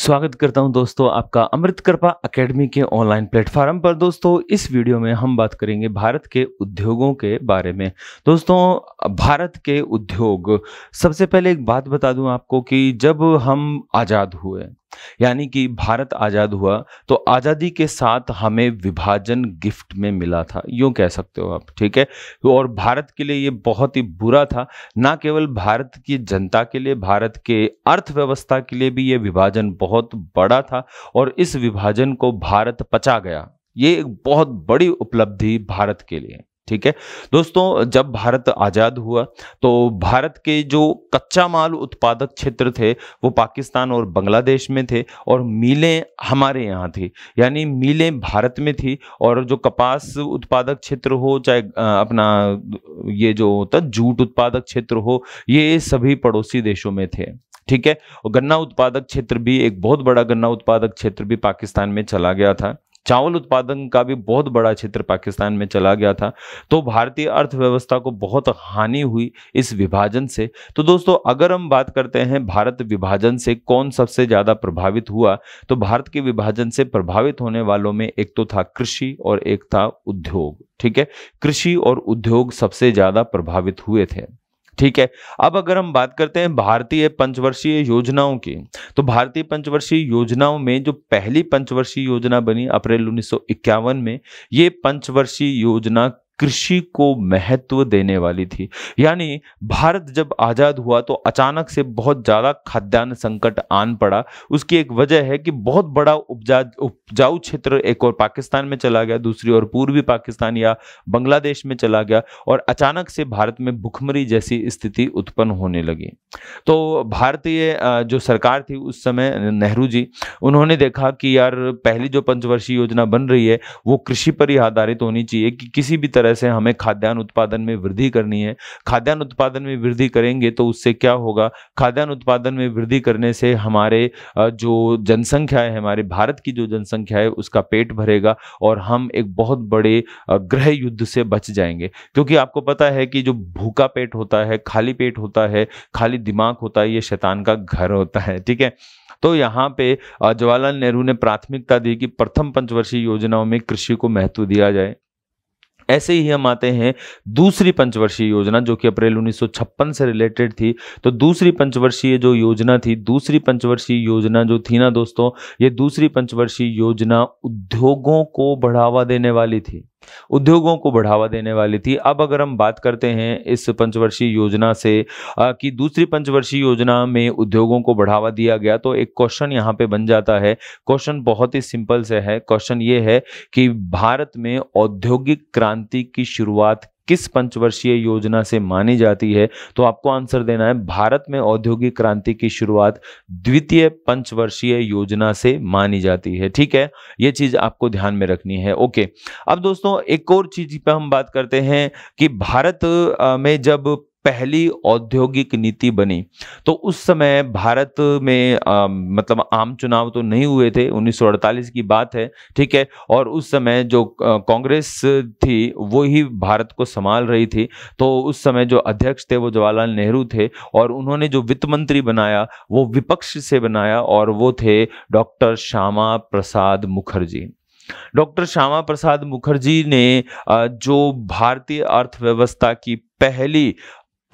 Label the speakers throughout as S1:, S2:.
S1: स्वागत करता हूं दोस्तों आपका अमृत कृपा एकेडमी के ऑनलाइन प्लेटफॉर्म पर दोस्तों इस वीडियो में हम बात करेंगे भारत के उद्योगों के बारे में दोस्तों भारत के उद्योग सबसे पहले एक बात बता दूं आपको कि जब हम आज़ाद हुए यानी कि भारत आज़ाद हुआ तो आज़ादी के साथ हमें विभाजन गिफ्ट में मिला था यूं कह सकते हो आप ठीक है और भारत के लिए ये बहुत ही बुरा था ना केवल भारत की जनता के लिए भारत के अर्थव्यवस्था के लिए भी ये विभाजन बहुत बड़ा था और इस विभाजन को भारत पचा गया ये एक बहुत बड़ी उपलब्धि भारत के लिए ठीक है दोस्तों जब भारत आज़ाद हुआ तो भारत के जो कच्चा माल उत्पादक क्षेत्र थे वो पाकिस्तान और बांग्लादेश में थे और मीलें हमारे यहाँ थी यानी मीलें भारत में थी और जो कपास उत्पादक क्षेत्र हो चाहे अपना ये जो होता जूट उत्पादक क्षेत्र हो ये सभी पड़ोसी देशों में थे ठीक है गन्ना उत्पादक क्षेत्र भी एक बहुत बड़ा गन्ना उत्पादक क्षेत्र भी पाकिस्तान में चला गया था चावल उत्पादन का भी बहुत बड़ा क्षेत्र पाकिस्तान में चला गया था तो भारतीय अर्थव्यवस्था को बहुत हानि हुई इस विभाजन से तो दोस्तों अगर हम बात करते हैं भारत विभाजन से कौन सबसे ज़्यादा प्रभावित हुआ तो भारत के विभाजन से प्रभावित होने वालों में एक तो था कृषि और एक था उद्योग ठीक है कृषि और उद्योग सबसे ज़्यादा प्रभावित हुए थे ठीक है अब अगर हम बात करते हैं भारतीय पंचवर्षीय योजनाओं की तो भारतीय पंचवर्षीय योजनाओं में जो पहली पंचवर्षीय योजना बनी अप्रैल उन्नीस में ये पंचवर्षीय योजना कृषि को महत्व देने वाली थी यानी भारत जब आज़ाद हुआ तो अचानक से बहुत ज़्यादा खाद्यान्न संकट आन पड़ा उसकी एक वजह है कि बहुत बड़ा उपजा उपजाऊ क्षेत्र एक और पाकिस्तान में चला गया दूसरी ओर पूर्वी पाकिस्तान या बांग्लादेश में चला गया और अचानक से भारत में भुखमरी जैसी स्थिति उत्पन्न होने लगी तो भारतीय जो सरकार थी उस समय नेहरू जी उन्होंने देखा कि यार पहली जो पंचवर्षीय योजना बन रही है वो कृषि पर ही आधारित होनी चाहिए कि किसी भी तरह तरह से हमें खाद्यान्न उत्पादन में वृद्धि करनी है खाद्यान्न उत्पादन में वृद्धि करेंगे तो उससे क्या होगा खाद्यान्न उत्पादन में वृद्धि करने से हमारे जो जनसंख्या है हमारे भारत की जो जनसंख्या है उसका पेट भरेगा और हम एक बहुत बड़े ग्रह युद्ध से बच जाएंगे क्योंकि आपको पता है कि जो भूखा पेट होता है खाली पेट होता है खाली दिमाग होता है ये शैतान का घर होता है ठीक है तो यहाँ पे जवाहरलाल नेहरू ने प्राथमिकता दी कि प्रथम पंचवर्षीय योजनाओं में कृषि को महत्व दिया जाए ऐसे ही हम आते हैं दूसरी पंचवर्षीय योजना जो कि अप्रैल 1956 से रिलेटेड थी तो दूसरी पंचवर्षीय जो योजना थी दूसरी पंचवर्षीय योजना जो थी ना दोस्तों ये दूसरी पंचवर्षीय योजना उद्योगों को बढ़ावा देने वाली थी उद्योगों को बढ़ावा देने वाली थी अब अगर हम बात करते हैं इस पंचवर्षीय योजना से कि दूसरी पंचवर्षीय योजना में उद्योगों को बढ़ावा दिया गया तो एक क्वेश्चन यहाँ पे बन जाता है क्वेश्चन बहुत ही सिंपल से है क्वेश्चन ये है कि भारत में औद्योगिक क्रांति की शुरुआत किस पंचवर्षीय योजना से मानी जाती है तो आपको आंसर देना है भारत में औद्योगिक क्रांति की शुरुआत द्वितीय पंचवर्षीय योजना से मानी जाती है ठीक है यह चीज आपको ध्यान में रखनी है ओके अब दोस्तों एक और चीज पर हम बात करते हैं कि भारत में जब पहली औद्योगिक नीति बनी तो उस समय भारत में आ, मतलब आम चुनाव तो नहीं हुए थे 1948 की बात है ठीक है और उस समय जो कांग्रेस थी वो ही भारत को संभाल रही थी तो उस समय जो अध्यक्ष थे वो जवाहरलाल नेहरू थे और उन्होंने जो वित्त मंत्री बनाया वो विपक्ष से बनाया और वो थे डॉक्टर श्यामा प्रसाद मुखर्जी डॉक्टर श्यामा प्रसाद मुखर्जी ने जो भारतीय अर्थव्यवस्था की पहली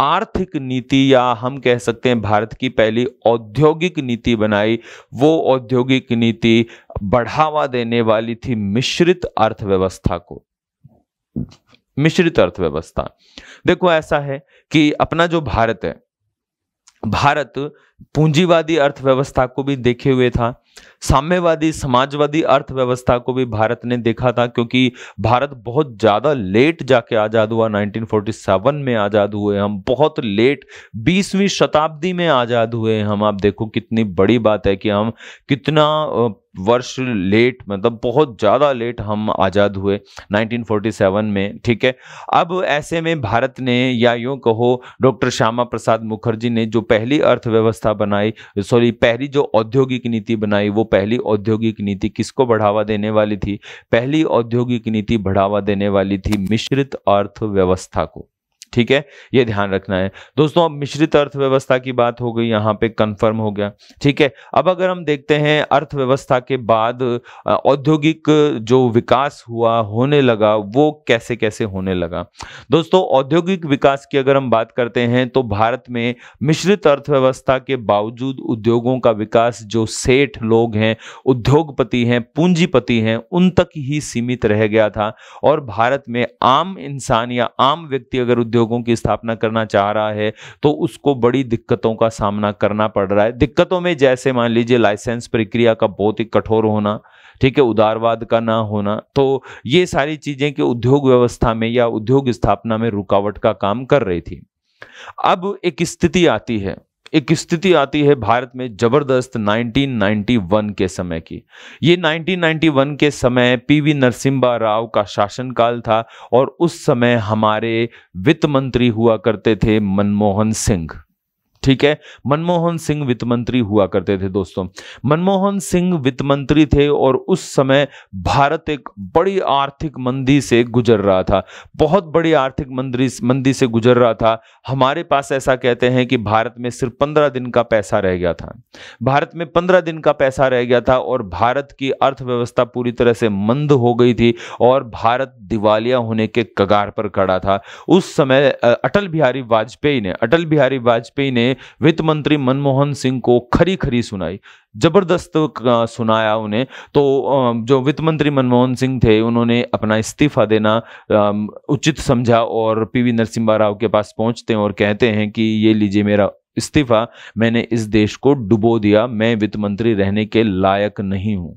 S1: आर्थिक नीति या हम कह सकते हैं भारत की पहली औद्योगिक नीति बनाई वो औद्योगिक नीति बढ़ावा देने वाली थी मिश्रित अर्थव्यवस्था को मिश्रित अर्थव्यवस्था देखो ऐसा है कि अपना जो भारत है भारत पूंजीवादी अर्थव्यवस्था को भी देखे हुए था साम्यवादी समाजवादी अर्थव्यवस्था को भी भारत ने देखा था क्योंकि भारत बहुत ज़्यादा लेट जाके आज़ाद हुआ 1947 में आज़ाद हुए हम बहुत लेट 20वीं शताब्दी में आज़ाद हुए हम आप देखो कितनी बड़ी बात है कि हम कितना वर्ष लेट मतलब बहुत ज़्यादा लेट हम आज़ाद हुए 1947 में ठीक है अब ऐसे में भारत ने या यूं कहो डॉक्टर श्यामा प्रसाद मुखर्जी ने जो पहली अर्थव्यवस्था व्यवस्था बनाई सॉरी पहली जो औद्योगिक नीति बनाई वो पहली औद्योगिक नीति किसको बढ़ावा देने वाली थी पहली औद्योगिक नीति बढ़ावा देने वाली थी मिश्रित अर्थव्यवस्था को ठीक है ये ध्यान रखना है दोस्तों अब मिश्रित अर्थव्यवस्था की बात हो गई यहाँ पे कंफर्म हो गया ठीक है अब अगर हम देखते हैं अर्थव्यवस्था के बाद औद्योगिक जो विकास हुआ होने लगा वो कैसे कैसे होने लगा दोस्तों औद्योगिक विकास की अगर हम बात करते हैं तो भारत में मिश्रित अर्थव्यवस्था के बावजूद उद्योगों का विकास जो सेठ लोग हैं उद्योगपति हैं पूंजीपति हैं उन तक ही सीमित रह गया था और भारत में आम इंसान या आम व्यक्ति अगर उद्योग उद्योगों की स्थापना करना चाह रहा है तो उसको बड़ी दिक्कतों का सामना करना पड़ रहा है दिक्कतों में जैसे मान लीजिए लाइसेंस प्रक्रिया का बहुत ही कठोर होना ठीक है उदारवाद का ना होना तो ये सारी चीज़ें कि उद्योग व्यवस्था में या उद्योग स्थापना में रुकावट का काम कर रही थी अब एक स्थिति आती है एक स्थिति आती है भारत में जबरदस्त 1991 के समय की ये 1991 के समय पीवी नरसिम्हा राव का शासनकाल था और उस समय हमारे वित्त मंत्री हुआ करते थे मनमोहन सिंह ठीक है मनमोहन सिंह वित्त मंत्री हुआ करते थे दोस्तों मनमोहन सिंह वित्त मंत्री थे और उस समय भारत एक बड़ी आर्थिक मंदी से गुजर रहा था बहुत बड़ी आर्थिक मंदी मंदी से गुजर रहा था हमारे पास ऐसा कहते हैं कि भारत में सिर्फ पंद्रह दिन का पैसा रह गया था भारत में पंद्रह दिन का पैसा रह गया था और भारत की अर्थव्यवस्था पूरी तरह से मंद हो गई थी और भारत दिवालिया होने के कगार पर खड़ा था उस समय अटल बिहारी वाजपेयी ने अटल बिहारी वाजपेयी ने वित्त मंत्री मनमोहन सिंह को खरी खरी सुनाई जबरदस्त सुनाया उन्हें तो जो वित्त मंत्री मनमोहन सिंह थे उन्होंने अपना इस्तीफा देना उचित समझा और पीवी नरसिम्हा राव के पास पहुंचते हैं और कहते हैं कि ये लीजिए मेरा इस्तीफा मैंने इस देश को डुबो दिया मैं वित्त मंत्री रहने के लायक नहीं हूं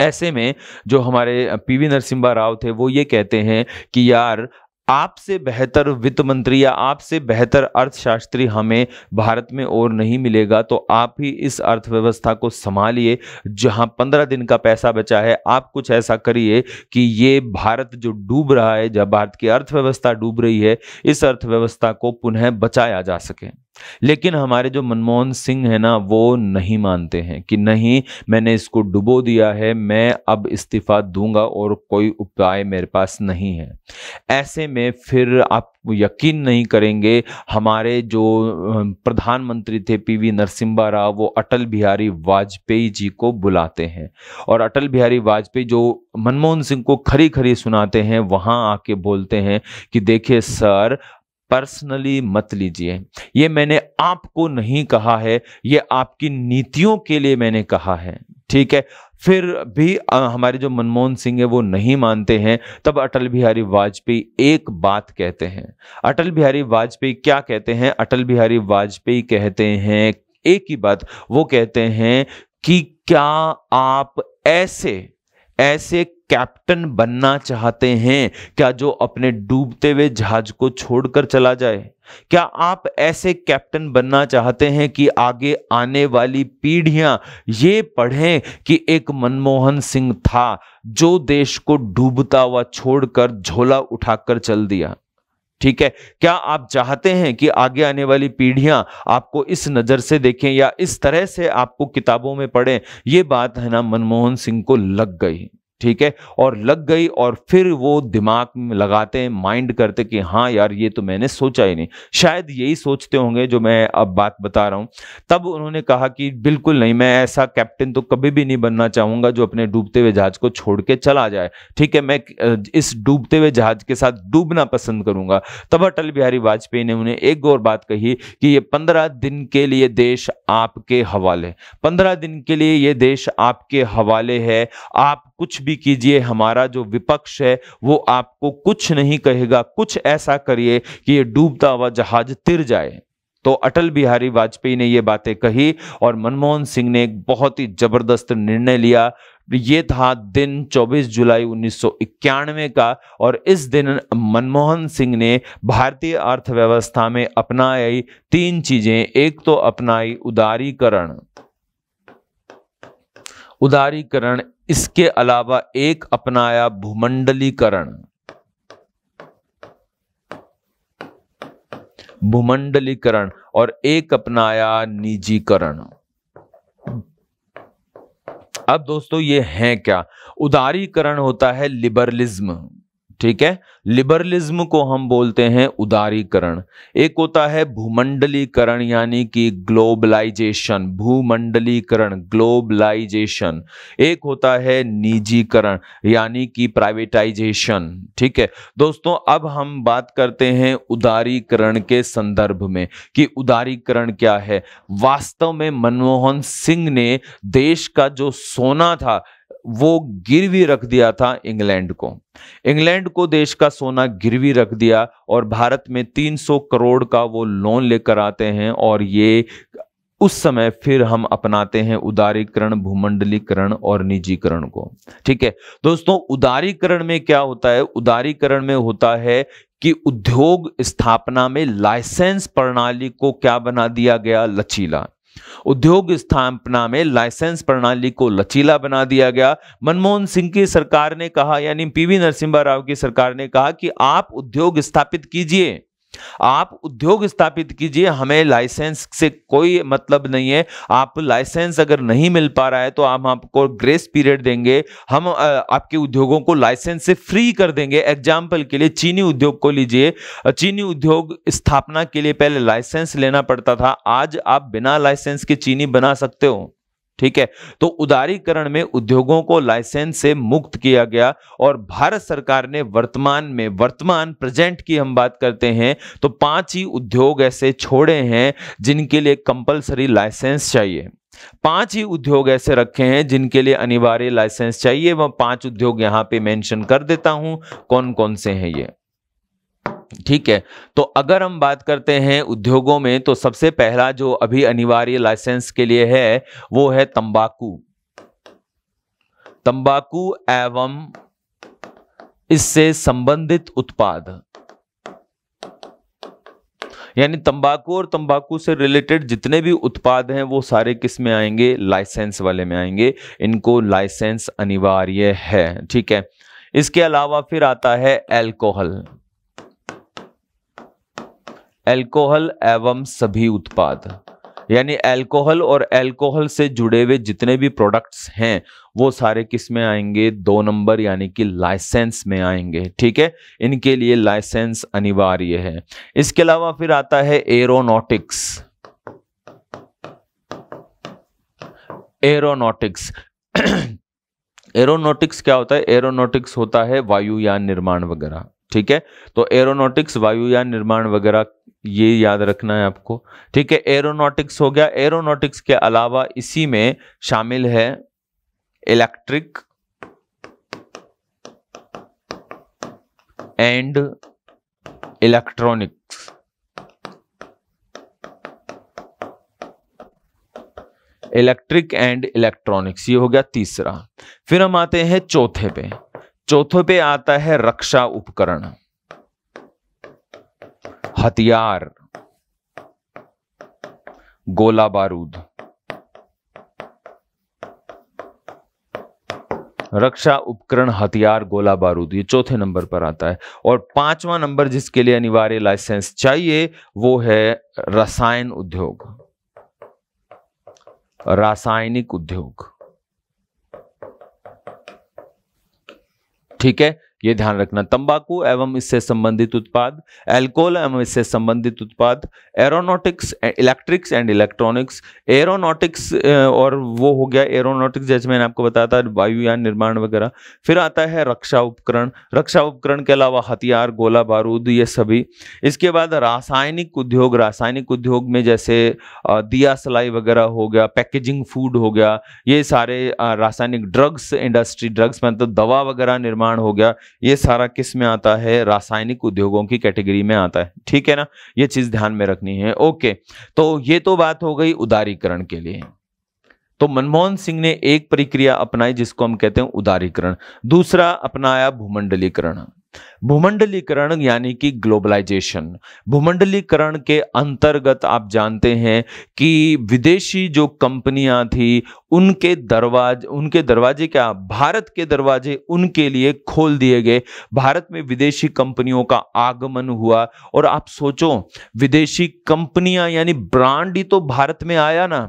S1: ऐसे में जो हमारे पीवी नरसिम्हा राव थे वो ये कहते हैं कि यार आपसे बेहतर वित्त मंत्री या आपसे बेहतर अर्थशास्त्री हमें भारत में और नहीं मिलेगा तो आप ही इस अर्थव्यवस्था को संभालिए जहां पंद्रह दिन का पैसा बचा है आप कुछ ऐसा करिए कि ये भारत जो डूब रहा है जब भारत की अर्थव्यवस्था डूब रही है इस अर्थव्यवस्था को पुनः बचाया जा सके लेकिन हमारे जो मनमोहन सिंह है ना वो नहीं मानते हैं कि नहीं मैंने इसको डुबो दिया है मैं अब इस्तीफा दूंगा और कोई उपाय मेरे पास नहीं है ऐसे में फिर आप यकीन नहीं करेंगे हमारे जो प्रधानमंत्री थे पीवी नरसिम्हा राव वो अटल बिहारी वाजपेयी जी को बुलाते हैं और अटल बिहारी वाजपेयी जो मनमोहन सिंह को खरी खरी सुनाते हैं वहां आके बोलते हैं कि देखिए सर पर्सनली मत लीजिए ये मैंने आपको नहीं कहा है ये आपकी नीतियों के लिए मैंने कहा है ठीक है फिर भी हमारे जो मनमोहन सिंह है वो नहीं मानते हैं तब अटल बिहारी वाजपेयी एक बात कहते हैं अटल बिहारी वाजपेयी क्या कहते हैं अटल बिहारी वाजपेयी कहते हैं एक ही बात वो कहते हैं कि क्या आप ऐसे ऐसे कैप्टन बनना चाहते हैं क्या जो अपने डूबते हुए जहाज को छोड़कर चला जाए क्या आप ऐसे कैप्टन बनना चाहते हैं कि आगे आने वाली पीढ़ियां ये पढ़ें कि एक मनमोहन सिंह था जो देश को डूबता हुआ छोड़कर झोला उठाकर चल दिया ठीक है क्या आप चाहते हैं कि आगे आने वाली पीढ़ियां आपको इस नज़र से देखें या इस तरह से आपको किताबों में पढ़ें ये बात है ना मनमोहन सिंह को लग गई ठीक है और लग गई और फिर वो दिमाग में लगाते हैं माइंड करते कि हाँ यार ये तो मैंने सोचा ही नहीं शायद यही सोचते होंगे जो मैं अब बात बता रहा हूँ तब उन्होंने कहा कि बिल्कुल नहीं मैं ऐसा कैप्टन तो कभी भी नहीं बनना चाहूँगा जो अपने डूबते हुए जहाज को छोड़ के चला जाए ठीक है मैं इस डूबते हुए जहाज के साथ डूबना पसंद करूंगा तब अटल बिहारी वाजपेयी ने उन्हें एक और बात कही कि ये पंद्रह दिन के लिए देश आपके हवाले पंद्रह दिन के लिए ये देश आपके हवाले है आप कुछ भी भी कीजिए हमारा जो विपक्ष है वो आपको कुछ नहीं कहेगा कुछ ऐसा करिए कि ये डूबता हुआ जहाज तिर जाए तो अटल बिहारी वाजपेयी ने ये बातें कही और मनमोहन सिंह ने एक बहुत ही जबरदस्त निर्णय लिया ये था दिन 24 जुलाई उन्नीस का और इस दिन मनमोहन सिंह ने भारतीय अर्थव्यवस्था में अपनाई तीन चीजें एक तो अपनाई उदारीकरण उदारीकरण इसके अलावा एक अपनाया भूमंडलीकरण भूमंडलीकरण और एक अपनाया निजीकरण अब दोस्तों ये हैं क्या उदारीकरण होता है लिबरलिज्म ठीक है लिबरलिज्म को हम बोलते हैं उदारीकरण एक होता है भूमंडलीकरण यानी कि ग्लोबलाइजेशन भूमंडलीकरण ग्लोबलाइजेशन एक होता है निजीकरण यानी कि प्राइवेटाइजेशन ठीक है दोस्तों अब हम बात करते हैं उदारीकरण के संदर्भ में कि उदारीकरण क्या है वास्तव में मनमोहन सिंह ने देश का जो सोना था वो गिरवी रख दिया था इंग्लैंड को इंग्लैंड को देश का सोना गिरवी रख दिया और भारत में 300 करोड़ का वो लोन लेकर आते हैं और ये उस समय फिर हम अपनाते हैं उदारीकरण भूमंडलीकरण और निजीकरण को ठीक है दोस्तों उदारीकरण में क्या होता है उदारीकरण में होता है कि उद्योग स्थापना में लाइसेंस प्रणाली को क्या बना दिया गया लचीला उद्योग स्थापना में लाइसेंस प्रणाली को लचीला बना दिया गया मनमोहन सिंह की सरकार ने कहा यानी पीवी नरसिम्हा राव की सरकार ने कहा कि आप उद्योग स्थापित कीजिए आप उद्योग स्थापित कीजिए हमें लाइसेंस से कोई मतलब नहीं है आप लाइसेंस अगर नहीं मिल पा रहा है तो हम आपको ग्रेस पीरियड देंगे हम आपके उद्योगों को लाइसेंस से फ्री कर देंगे एग्जाम्पल के लिए चीनी उद्योग को लीजिए चीनी उद्योग स्थापना के लिए पहले लाइसेंस लेना पड़ता था आज आप बिना लाइसेंस के चीनी बना सकते हो ठीक है तो उदारीकरण में उद्योगों को लाइसेंस से मुक्त किया गया और भारत सरकार ने वर्तमान में वर्तमान प्रेजेंट की हम बात करते हैं तो पांच ही उद्योग ऐसे छोड़े हैं जिनके लिए कंपलसरी लाइसेंस चाहिए पांच ही उद्योग ऐसे रखे हैं जिनके लिए अनिवार्य लाइसेंस चाहिए वह पांच उद्योग यहां पे मेंशन कर देता हूं कौन कौन से हैं ये ठीक है तो अगर हम बात करते हैं उद्योगों में तो सबसे पहला जो अभी अनिवार्य लाइसेंस के लिए है वो है तंबाकू तंबाकू एवं इससे संबंधित उत्पाद यानी तंबाकू और तंबाकू से रिलेटेड जितने भी उत्पाद हैं वो सारे किस में आएंगे लाइसेंस वाले में आएंगे इनको लाइसेंस अनिवार्य है ठीक है इसके अलावा फिर आता है एल्कोहल अल्कोहल एवं सभी उत्पाद यानी अल्कोहल और अल्कोहल से जुड़े हुए जितने भी प्रोडक्ट्स हैं वो सारे किस में आएंगे दो नंबर यानी कि लाइसेंस में आएंगे ठीक है इनके लिए लाइसेंस अनिवार्य है इसके अलावा फिर आता है एरोनॉटिक्स एरोनॉटिक्स एरोनॉटिक्स क्या होता है एरोनॉटिक्स होता है वायुयान निर्माण वगैरह ठीक है तो एरोनॉटिक्स वायुयान निर्माण वगैरह ये याद रखना है आपको ठीक है एरोनॉटिक्स हो गया एरोनॉटिक्स के अलावा इसी में शामिल है electric and electronics electric and electronics ये हो गया तीसरा फिर हम आते हैं चौथे पे चौथे पे आता है रक्षा उपकरण हथियार गोला बारूद रक्षा उपकरण हथियार गोला बारूद ये चौथे नंबर पर आता है और पांचवा नंबर जिसके लिए अनिवार्य लाइसेंस चाहिए वो है रसायन उद्योग रासायनिक उद्योग ठीक है ये ध्यान रखना तंबाकू एवं इससे संबंधित उत्पाद एल्कोहल एवं इससे संबंधित उत्पाद aeronautics electrics and electronics aeronautics और वो हो गया एरोनॉटिक्स जैसे मैंने आपको बताया था वायुयान निर्माण वगैरह फिर आता है रक्षा उपकरण रक्षा उपकरण के अलावा हथियार गोला बारूद ये सभी इसके बाद रासायनिक उद्योग रासायनिक उद्योग में जैसे दिया सलाई वगैरह हो गया पैकेजिंग फूड हो गया ये सारे रासायनिक ड्रग्स इंडस्ट्री ड्रग्स मतलब दवा वगैरह निर्माण हो गया ये सारा किस में आता है रासायनिक उद्योगों की कैटेगरी में आता है ठीक है ना ये चीज ध्यान में रखनी है ओके तो ये तो बात हो गई उदारीकरण के लिए तो मनमोहन सिंह ने एक प्रक्रिया अपनाई जिसको हम कहते हैं उदारीकरण दूसरा अपनाया भूमंडलीकरण भूमंडलीकरण यानी कि ग्लोबलाइजेशन भूमंडलीकरण के अंतर्गत आप जानते हैं कि विदेशी जो कंपनियां थी उनके दरवाजे उनके दरवाजे क्या भारत के दरवाजे उनके लिए खोल दिए गए भारत में विदेशी कंपनियों का आगमन हुआ और आप सोचो विदेशी कंपनियां यानी ब्रांड ही तो भारत में आया ना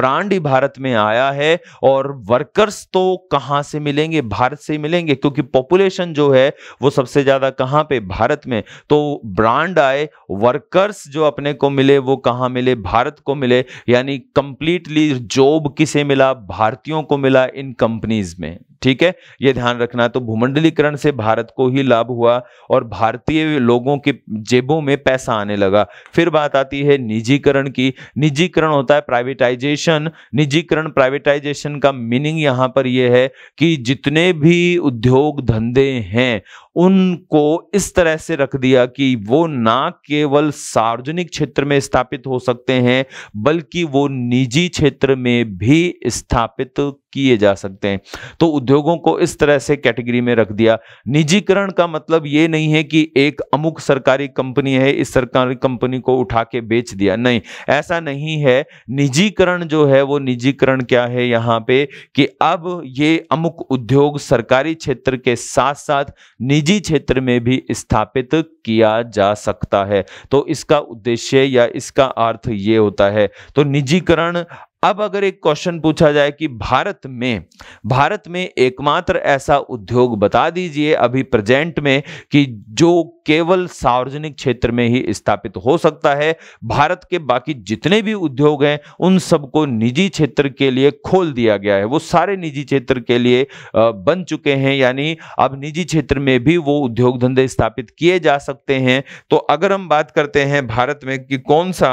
S1: ब्रांड ही भारत में आया है और वर्कर्स तो कहां से मिलेंगे भारत से ही मिलेंगे क्योंकि पॉपुलेशन जो है वो सब सबसे ज़्यादा कहां पे भारत में तो ब्रांड आए वर्कर्स जो अपने को मिले वो कहां मिले भारत को मिले यानी कंप्लीटली जॉब किसे मिला भारतीयों को मिला इन कंपनीज में ठीक है ये ध्यान रखना तो भूमंडलीकरण से भारत को ही लाभ हुआ और भारतीय लोगों के जेबों में पैसा आने लगा फिर बात आती है निजीकरण की निजीकरण होता है प्राइवेटाइजेशन निजीकरण प्राइवेटाइजेशन का मीनिंग यहां पर यह है कि जितने भी उद्योग धंधे हैं उनको इस तरह से रख दिया कि वो ना केवल सार्वजनिक क्षेत्र में स्थापित हो सकते हैं बल्कि वो निजी क्षेत्र में भी स्थापित किए जा सकते हैं तो उद्योगों को इस तरह से कैटेगरी में रख दिया निजीकरण का मतलब ये नहीं है कि एक अमुक सरकारी कंपनी है इस सरकारी कंपनी को उठा के बेच दिया नहीं ऐसा नहीं है निजीकरण जो है वो निजीकरण क्या है यहाँ पे कि अब ये अमुक उद्योग सरकारी क्षेत्र के साथ साथ निजी क्षेत्र में भी स्थापित किया जा सकता है तो इसका उद्देश्य या इसका अर्थ ये होता है तो निजीकरण अब अगर एक क्वेश्चन पूछा जाए कि भारत में भारत में एकमात्र ऐसा उद्योग बता दीजिए अभी प्रेजेंट में कि जो केवल सार्वजनिक क्षेत्र में ही स्थापित हो सकता है भारत के बाकी जितने भी उद्योग हैं उन सबको निजी क्षेत्र के लिए खोल दिया गया है वो सारे निजी क्षेत्र के लिए बन चुके हैं यानी अब निजी क्षेत्र में भी वो उद्योग धंधे स्थापित किए जा सकते हैं तो अगर हम बात करते हैं भारत में कि कौन सा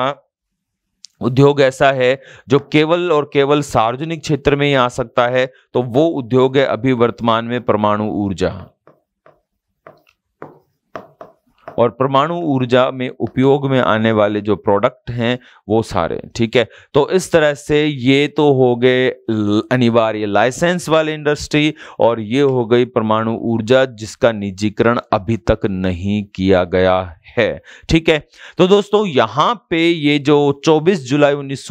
S1: उद्योग ऐसा है जो केवल और केवल सार्वजनिक क्षेत्र में ही आ सकता है तो वो उद्योग है अभी वर्तमान में परमाणु ऊर्जा और परमाणु ऊर्जा में उपयोग में आने वाले जो प्रोडक्ट हैं वो सारे ठीक है तो इस तरह से ये तो हो गए अनिवार्य लाइसेंस वाले इंडस्ट्री और ये हो गई परमाणु ऊर्जा जिसका निजीकरण अभी तक नहीं किया गया है ठीक है तो दोस्तों यहां पे ये जो 24 जुलाई उन्नीस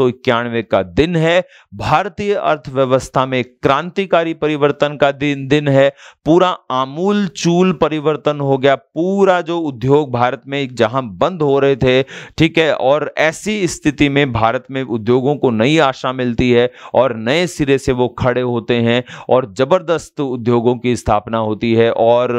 S1: का दिन है भारतीय अर्थव्यवस्था में क्रांतिकारी परिवर्तन का दिन दिन है पूरा आमूल चूल परिवर्तन हो गया पूरा जो उद्योग उद्योग भारत में जहां बंद हो रहे थे ठीक है और ऐसी स्थिति में भारत में उद्योगों को नई आशा मिलती है और नए सिरे से वो खड़े होते हैं और ज़बरदस्त उद्योगों की स्थापना होती है और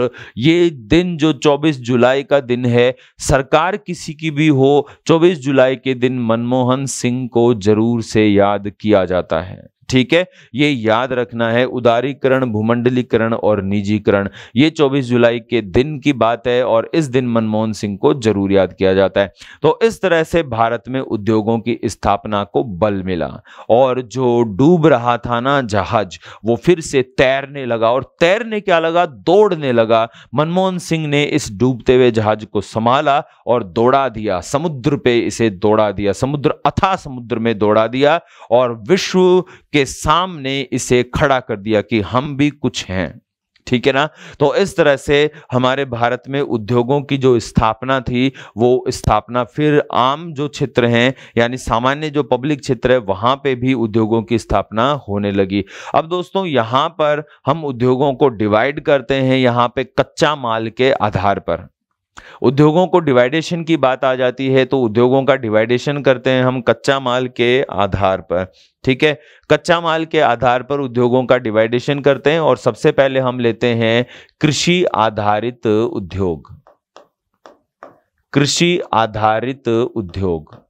S1: ये दिन जो 24 जुलाई का दिन है सरकार किसी की भी हो 24 जुलाई के दिन मनमोहन सिंह को जरूर से याद किया जाता है ठीक है ये याद रखना है उदारीकरण भूमंडलीकरण और निजीकरण ये 24 जुलाई के दिन की बात है और इस दिन मनमोहन सिंह को जरूर याद किया जाता है तो इस तरह से भारत में उद्योगों की स्थापना को बल मिला और जो डूब रहा था ना जहाज वो फिर से तैरने लगा और तैरने क्या लगा दौड़ने लगा मनमोहन सिंह ने इस डूबते हुए जहाज को संभाला और दौड़ा दिया समुद्र पे इसे दौड़ा दिया समुद्र अथा समुद्र में दौड़ा दिया और विश्व के सामने इसे खड़ा कर दिया कि हम भी कुछ हैं ठीक है ना तो इस तरह से हमारे भारत में उद्योगों की जो स्थापना थी वो स्थापना फिर आम जो क्षेत्र हैं यानी सामान्य जो पब्लिक क्षेत्र है वहां पे भी उद्योगों की स्थापना होने लगी अब दोस्तों यहां पर हम उद्योगों को डिवाइड करते हैं यहां पे कच्चा माल के आधार पर उद्योगों को डिवाइडेशन की बात आ जाती है तो उद्योगों का डिवाइडेशन करते हैं हम कच्चा माल के आधार पर ठीक है कच्चा माल के आधार पर उद्योगों का डिवाइडेशन करते हैं और सबसे पहले हम लेते हैं कृषि आधारित उद्योग कृषि आधारित उद्योग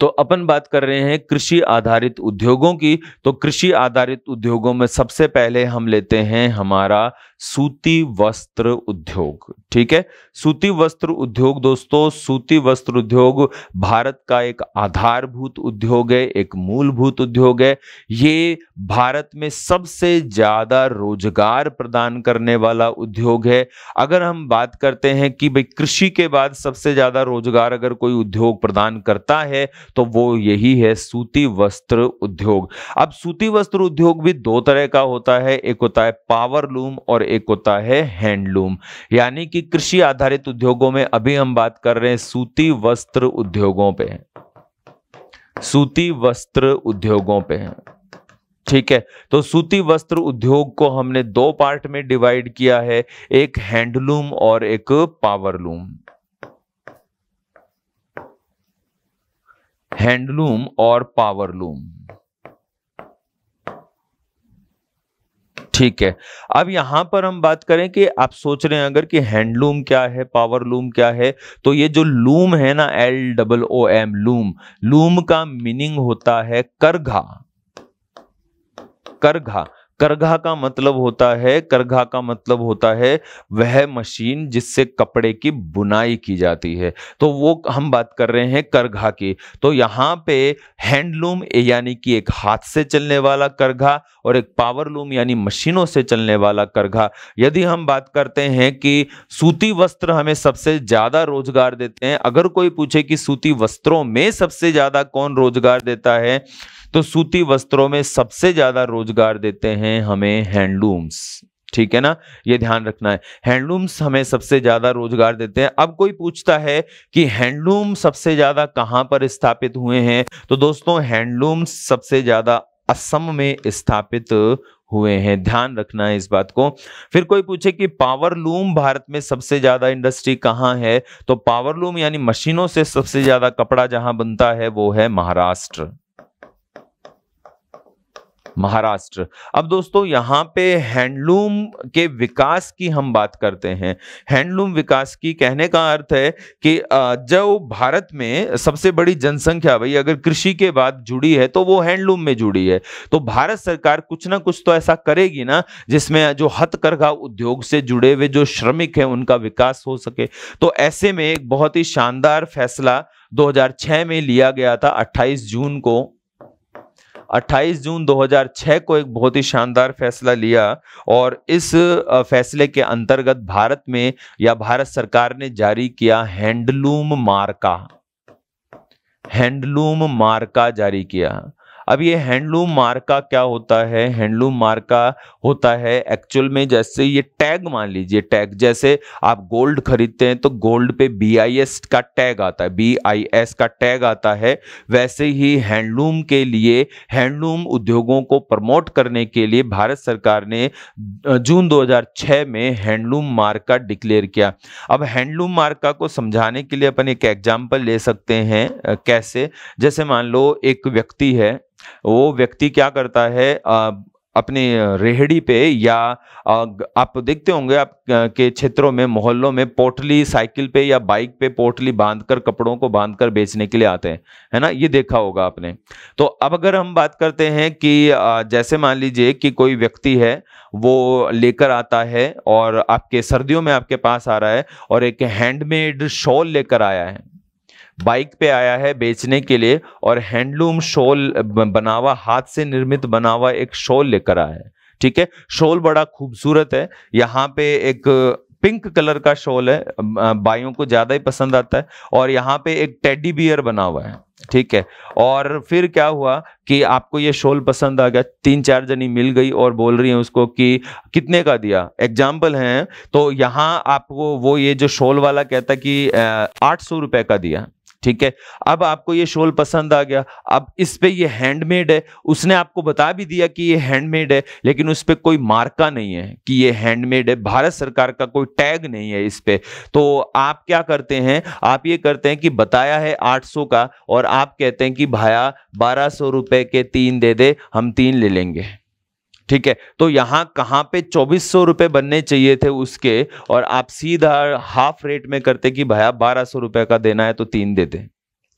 S1: तो अपन बात कर रहे हैं कृषि आधारित उद्योगों की तो कृषि आधारित उद्योगों में सबसे पहले हम लेते हैं हमारा सूती वस्त्र उद्योग ठीक है सूती वस्त्र उद्योग दोस्तों सूती वस्त्र उद्योग भारत का एक आधारभूत उद्योग है एक मूलभूत उद्योग है ये भारत में सबसे ज्यादा रोजगार प्रदान करने वाला उद्योग है अगर हम बात करते हैं कि भाई कृषि के बाद सबसे ज्यादा रोजगार अगर कोई उद्योग प्रदान करता है तो वो यही है सूती वस्त्र उद्योग अब सूती वस्त्र उद्योग भी दो तरह का होता है एक होता है पावर लूम और एक होता है हैंडलूम यानी कि कि कृषि आधारित उद्योगों में अभी हम बात कर रहे हैं सूती वस्त्र उद्योगों पे सूती वस्त्र उद्योगों पे ठीक है तो सूती वस्त्र उद्योग को हमने दो पार्ट में डिवाइड किया है एक हैंडलूम और एक पावरलूम हैंडलूम और पावरलूम ठीक है अब यहाँ पर हम बात करें कि आप सोच रहे हैं अगर कि हैंडलूम क्या है पावर लूम क्या है तो ये जो लूम है ना L double O M loom loom का मीनिंग होता है करघा करघा करघा का मतलब होता है करघा का मतलब होता है वह मशीन जिससे कपड़े की बुनाई की जाती है तो वो हम बात कर रहे हैं करघा की तो यहाँ पे हैंडलूम यानी कि एक हाथ से चलने वाला करघा और एक पावर लूम यानी मशीनों से चलने वाला करघा यदि हम बात करते हैं कि सूती वस्त्र हमें सबसे ज्यादा रोजगार देते हैं अगर कोई पूछे कि सूती वस्त्रों में सबसे ज्यादा कौन रोजगार देता है तो सूती वस्त्रों में सबसे ज्यादा रोजगार देते हैं हमें हैंडलूम्स ठीक है ना ये ध्यान रखना है हैंडलूम्स हमें सबसे ज्यादा रोजगार देते हैं अब कोई पूछता है कि हैंडलूम सबसे ज्यादा कहां पर स्थापित हुए हैं तो दोस्तों हैंडलूम्स सबसे ज्यादा असम में स्थापित हुए हैं ध्यान रखना है इस बात को फिर कोई पूछे कि पावर लूम भारत में सबसे ज्यादा इंडस्ट्री कहाँ है तो पावर लूम यानी मशीनों से सबसे ज्यादा कपड़ा जहां बनता है वो है महाराष्ट्र महाराष्ट्र अब दोस्तों यहाँ पे हैंडलूम के विकास की हम बात करते हैं हैंडलूम विकास की कहने का अर्थ है कि जो भारत में सबसे बड़ी जनसंख्या भाई अगर कृषि के बाद जुड़ी है तो वो हैंडलूम में जुड़ी है तो भारत सरकार कुछ ना कुछ तो ऐसा करेगी ना जिसमें जो हथकरघा उद्योग से जुड़े हुए जो श्रमिक हैं उनका विकास हो सके तो ऐसे में एक बहुत ही शानदार फैसला 2006 में लिया गया था 28 जून को 28 जून 2006 को एक बहुत ही शानदार फैसला लिया और इस फैसले के अंतर्गत भारत में या भारत सरकार ने जारी किया हैंडलूम मार्का हैंडलूम मार्का जारी किया अब ये हैंडलूम मार्का क्या होता है हैंडलूम मार्का होता है एक्चुअल में जैसे ये टैग मान लीजिए टैग जैसे आप गोल्ड खरीदते हैं तो गोल्ड पे बी का टैग आता है बी का टैग आता है वैसे ही हैंडलूम के लिए हैंडलूम उद्योगों को प्रमोट करने के लिए भारत सरकार ने जून 2006 में हैंडलूम मार्का डिक्लेयर किया अब हैंडलूम मार्का को समझाने के लिए अपन एक एग्जाम्पल ले सकते हैं कैसे जैसे मान लो एक व्यक्ति है वो व्यक्ति क्या करता है आ, अपने रेहड़ी पे या आप देखते होंगे आप के क्षेत्रों में मोहल्लों में पोटली साइकिल पे या बाइक पे पोटली बांधकर कपड़ों को बांधकर बेचने के लिए आते हैं है ना ये देखा होगा आपने तो अब अगर हम बात करते हैं कि जैसे मान लीजिए कि कोई व्यक्ति है वो लेकर आता है और आपके सर्दियों में आपके पास आ रहा है और एक हैंडमेड शॉल लेकर आया है बाइक पे आया है बेचने के लिए और हैंडलूम शॉल बना हुआ हाथ से निर्मित बना हुआ एक शॉल लेकर आया है ठीक है शॉल बड़ा खूबसूरत है यहाँ पे एक पिंक कलर का शॉल है बाइयों को ज्यादा ही पसंद आता है और यहाँ पे एक टेडी बियर बना हुआ है ठीक है और फिर क्या हुआ कि आपको ये शॉल पसंद आ गया तीन चार जनी मिल गई और बोल रही है उसको कि कितने का दिया एग्जाम्पल है तो यहाँ आपको वो ये जो शॉल वाला कहता कि आठ सौ रुपए का दिया ठीक है अब आपको ये शोल पसंद आ गया अब इस पे ये हैंडमेड है उसने आपको बता भी दिया कि ये हैंडमेड है लेकिन उस पर कोई मार्का नहीं है कि ये हैंडमेड है भारत सरकार का कोई टैग नहीं है इस पे तो आप क्या करते हैं आप ये करते हैं कि बताया है 800 का और आप कहते हैं कि भाया बारह सौ रुपए के तीन दे दे हम तीन ले लेंगे ठीक है तो यहाँ कहाँ पे चौबीस सौ रुपए बनने चाहिए थे उसके और आप सीधा हाफ रेट में करते कि भैया बारह सौ रुपये का देना है तो तीन देते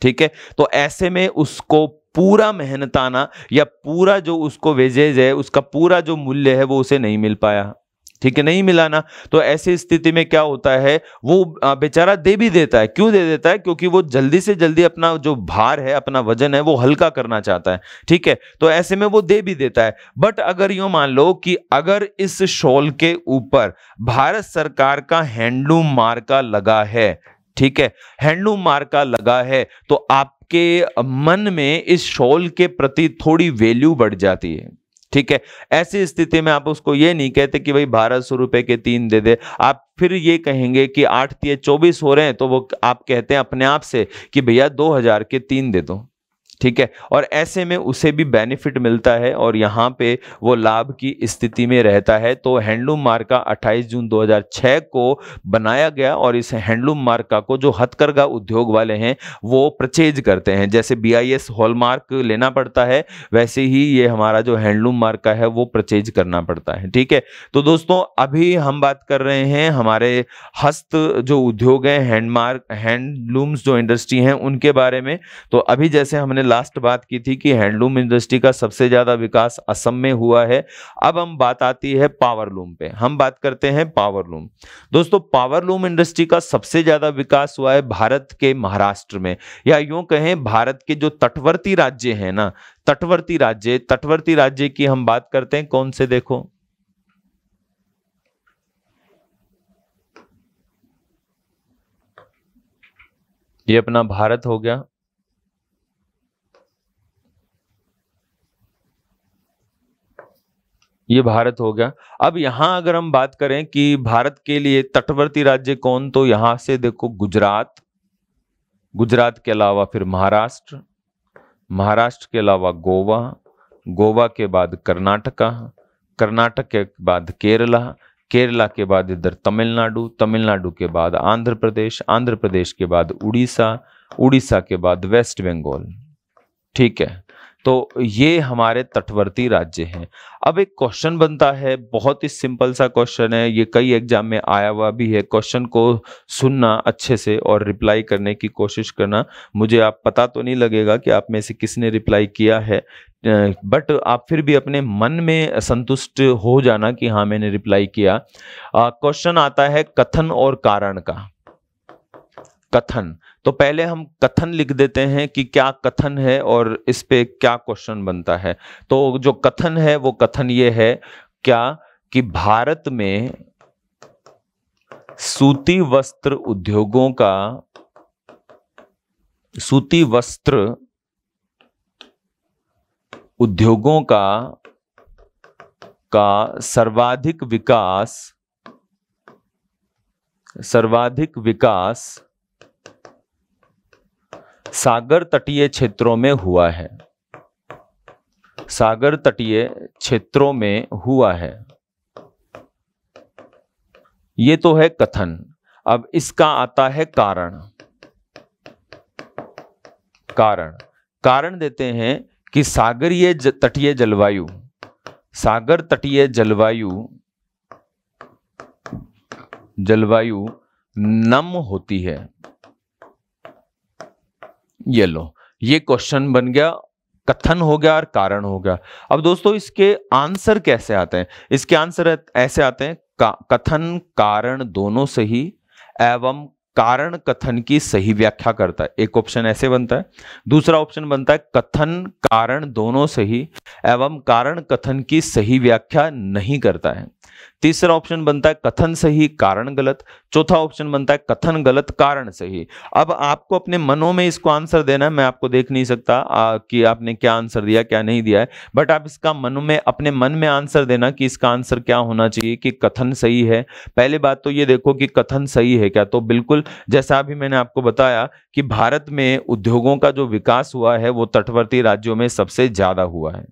S1: ठीक है तो ऐसे में उसको पूरा मेहनताना या पूरा जो उसको वेजेज है उसका पूरा जो मूल्य है वो उसे नहीं मिल पाया ठीक है नहीं मिलाना तो ऐसी स्थिति में क्या होता है वो बेचारा दे भी देता है क्यों दे देता है क्योंकि वो जल्दी से जल्दी अपना जो भार है अपना वजन है वो हल्का करना चाहता है ठीक है तो ऐसे में वो दे भी देता है बट अगर यू मान लो कि अगर इस शॉल के ऊपर भारत सरकार का हैंडलूम मार्का लगा है ठीक है हैंडलूम मार्का लगा है तो आपके मन में इस शॉल के प्रति थोड़ी वैल्यू बढ़ जाती है ठीक है ऐसी स्थिति में आप उसको ये नहीं कहते कि भाई बारह सौ रुपए के तीन दे दे आप फिर ये कहेंगे कि आठ तीय चौबीस हो रहे हैं तो वो आप कहते हैं अपने आप से कि भैया दो हजार के तीन दे दो ठीक है और ऐसे में उसे भी बेनिफिट मिलता है और यहाँ पे वो लाभ की स्थिति में रहता है तो हैंडलूम मार्का 28 जून 2006 को बनाया गया और इस हैंडलूम मार्का को जो हथकरघा उद्योग वाले हैं वो परचेज करते हैं जैसे बी आई एस हॉलमार्क लेना पड़ता है वैसे ही ये हमारा जो हैंडलूम मार्का है वो परचेज करना पड़ता है ठीक है तो दोस्तों अभी हम बात कर रहे हैं हमारे हस्त जो उद्योग हैं हैंडमार्क हैंडलूम्स जो इंडस्ट्री हैं उनके बारे में तो अभी जैसे हमने लास्ट बात की थी कि हैंडलूम इंडस्ट्री का सबसे ज़्यादा विकास असम में हुआ है अब हम बात आती है पावरलूम पे हम बात करते हैं पावरलूम दोस्तों पावरलूम इंडस्ट्री का सबसे ज़्यादा विकास हुआ है भारत के महाराष्ट्र में या यूं कहें भारत के जो तटवर्ती राज्य है ना तटवर्ती राज्य तटवर्ती राज्य की हम बात करते हैं कौन से देखो ये अपना भारत हो गया ये भारत हो गया अब यहां अगर हम बात करें कि भारत के लिए तटवर्ती राज्य कौन तो यहां से देखो गुजरात गुजरात के अलावा फिर महाराष्ट्र महाराष्ट्र के अलावा गोवा गोवा के बाद कर्नाटका कर्नाटक के बाद केरला केरला के बाद इधर तमिलनाडु तमिलनाडु के बाद आंध्र प्रदेश आंध्र प्रदेश के बाद उड़ीसा उड़ीसा के बाद वेस्ट बंगाल ठीक है तो ये हमारे तटवर्ती राज्य हैं अब एक क्वेश्चन बनता है बहुत ही सिंपल सा क्वेश्चन है ये कई एग्जाम में आया हुआ भी है क्वेश्चन को सुनना अच्छे से और रिप्लाई करने की कोशिश करना मुझे आप पता तो नहीं लगेगा कि आप में से किसने रिप्लाई किया है बट आप फिर भी अपने मन में संतुष्ट हो जाना कि हाँ मैंने रिप्लाई किया क्वेश्चन आता है कथन और कारण का कथन तो पहले हम कथन लिख देते हैं कि क्या कथन है और इस पे क्या क्वेश्चन बनता है तो जो कथन है वो कथन ये है क्या कि भारत में सूती वस्त्र उद्योगों का सूती वस्त्र उद्योगों का का सर्वाधिक विकास सर्वाधिक विकास सागर तटीय क्षेत्रों में हुआ है सागर तटीय क्षेत्रों में हुआ है ये तो है कथन अब इसका आता है कारण कारण कारण देते हैं कि सागरीय तटीय जलवायु सागर तटीय जलवायु जलवायु नम होती है ये लो ये क्वेश्चन बन गया कथन हो गया और कारण हो गया अब दोस्तों इसके आंसर कैसे आते हैं इसके आंसर ऐसे आते हैं का, कथन कारण दोनों सही एवं कारण कथन की सही व्याख्या करता है एक ऑप्शन ऐसे बनता है दूसरा ऑप्शन बनता है कथन कारण दोनों सही एवं कारण कथन की सही व्याख्या नहीं करता है तीसरा ऑप्शन बनता है कथन सही कारण गलत चौथा ऑप्शन बनता है कथन गलत कारण सही अब आपको अपने मनो में इसको आंसर देना है मैं आपको देख नहीं सकता आ, कि आपने क्या आंसर दिया क्या नहीं दिया है बट आप इसका मन में अपने मन में आंसर देना कि इसका आंसर क्या होना चाहिए कि कथन सही है पहले बात तो ये देखो कि कथन सही है क्या तो बिल्कुल जैसा अभी मैंने आपको बताया कि भारत में उद्योगों का जो विकास हुआ है वो तटवर्ती राज्यों में सबसे ज्यादा हुआ है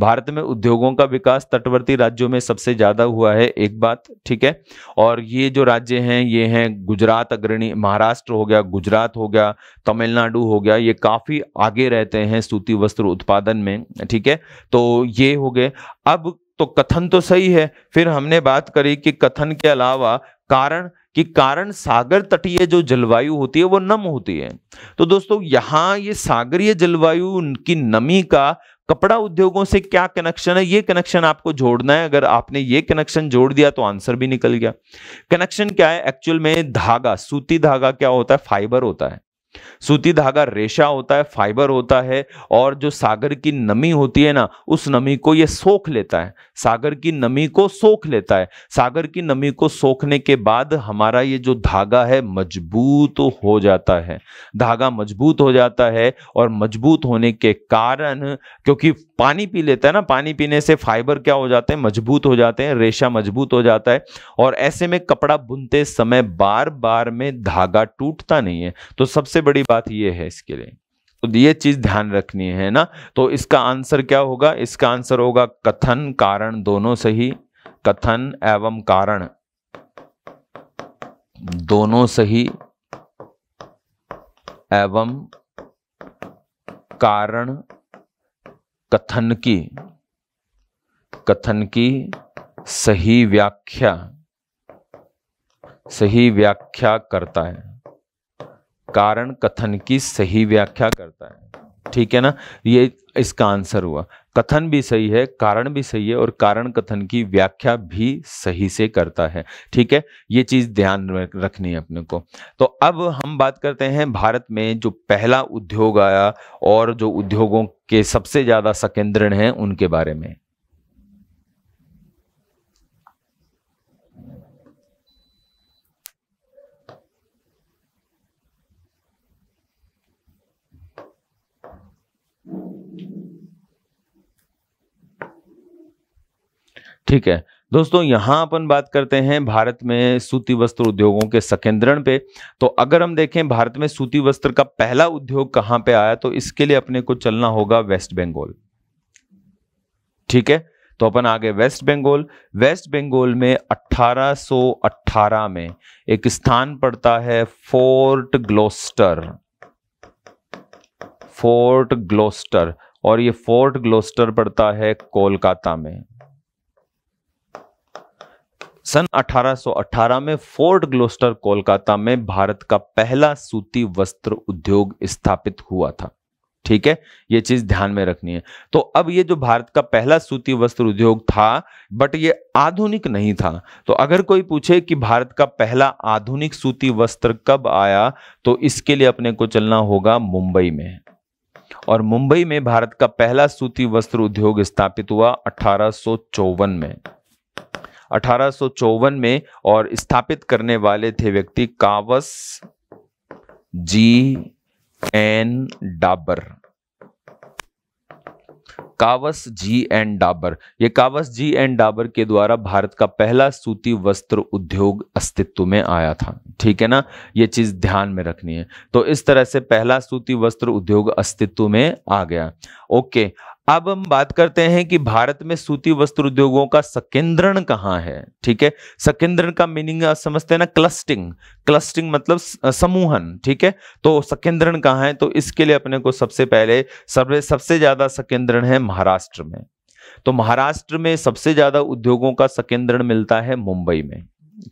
S1: भारत में उद्योगों का विकास तटवर्ती राज्यों में सबसे ज्यादा हुआ है एक बात ठीक है और ये जो राज्य हैं ये हैं गुजरात अग्रणी महाराष्ट्र हो गया गुजरात हो गया तमिलनाडु हो गया ये काफी आगे रहते हैं सूती वस्त्र उत्पादन में ठीक है तो ये हो गए अब तो कथन तो सही है फिर हमने बात करी कि कथन के अलावा कारण कि कारण सागर तटीय जो जलवायु होती है वो नम होती है तो दोस्तों यहाँ ये सागरीय जलवायु की नमी का कपड़ा उद्योगों से क्या कनेक्शन है ये कनेक्शन आपको जोड़ना है अगर आपने ये कनेक्शन जोड़ दिया तो आंसर भी निकल गया कनेक्शन क्या है एक्चुअल में धागा सूती धागा क्या होता है फाइबर होता है सूती धागा रेशा होता है फाइबर होता है और जो सागर की नमी होती है ना उस नमी को ये सोख लेता है सागर की नमी को सोख लेता है सागर की नमी को सोखने के बाद हमारा ये जो धागा है मजबूत हो जाता है धागा मजबूत हो जाता है और मजबूत होने के कारण क्योंकि पानी पी लेता है ना पानी पीने से फाइबर क्या हो जाते हैं मजबूत हो जाते हैं रेशा मजबूत हो जाता है और ऐसे में कपड़ा बुनते समय बार बार में धागा टूटता नहीं है तो सबसे बड़ी बात ये है इसके लिए तो ये चीज ध्यान रखनी है ना तो इसका आंसर क्या होगा इसका आंसर होगा कथन कारण दोनों सही कथन एवं कारण दोनों सही एवं कारण कथन की कथन की सही व्याख्या सही व्याख्या करता है कारण कथन की सही व्याख्या करता है ठीक है ना ये इसका आंसर हुआ कथन भी सही है कारण भी सही है और कारण कथन की व्याख्या भी सही से करता है ठीक है ये चीज ध्यान रखनी है अपने को तो अब हम बात करते हैं भारत में जो पहला उद्योग आया और जो उद्योगों के सबसे ज्यादा संकेंद्रण है उनके बारे में ठीक है दोस्तों यहाँ अपन बात करते हैं भारत में सूती वस्त्र उद्योगों के संकेंद्रण पे तो अगर हम देखें भारत में सूती वस्त्र का पहला उद्योग कहाँ पे आया तो इसके लिए अपने को चलना होगा वेस्ट बंगाल ठीक है तो अपन आगे वेस्ट बंगाल वेस्ट बंगाल में 1818 में एक स्थान पड़ता है फोर्ट ग्लोस्टर फोर्ट ग्लोस्टर और ये फोर्ट ग्लोस्टर पड़ता है कोलकाता में सन 1818 में फोर्ट ग्लोस्टर कोलकाता में भारत का पहला सूती वस्त्र उद्योग स्थापित हुआ था ठीक है ये चीज ध्यान में रखनी है तो अब ये जो भारत का पहला सूती वस्त्र उद्योग था बट ये आधुनिक नहीं था तो अगर कोई पूछे कि भारत का पहला आधुनिक सूती वस्त्र कब आया तो इसके लिए अपने को चलना होगा मुंबई में और मुंबई में भारत का पहला सूती वस्त्र उद्योग स्थापित हुआ अठारह में अठारह में और स्थापित करने वाले थे व्यक्ति Cowasji N Davar Cowasji N Davar ये कावस जी एन डाबर के द्वारा भारत का पहला सूती वस्त्र उद्योग अस्तित्व में आया था ठीक है ना ये चीज ध्यान में रखनी है तो इस तरह से पहला सूती वस्त्र उद्योग अस्तित्व में आ गया ओके अब हम बात करते हैं कि भारत में सूती वस्त्र उद्योगों का संकेंद्रण कहाँ है ठीक है संकेंद्रण का मीनिंग समझते हैं ना क्लस्टिंग क्लस्टिंग मतलब समूहन ठीक है तो संकेंद्रण कहाँ है तो इसके लिए अपने को सबसे पहले सब सबसे ज्यादा संकेंद्रण है महाराष्ट्र में तो महाराष्ट्र में सबसे ज्यादा उद्योगों का संकेंद्रण मिलता है मुंबई में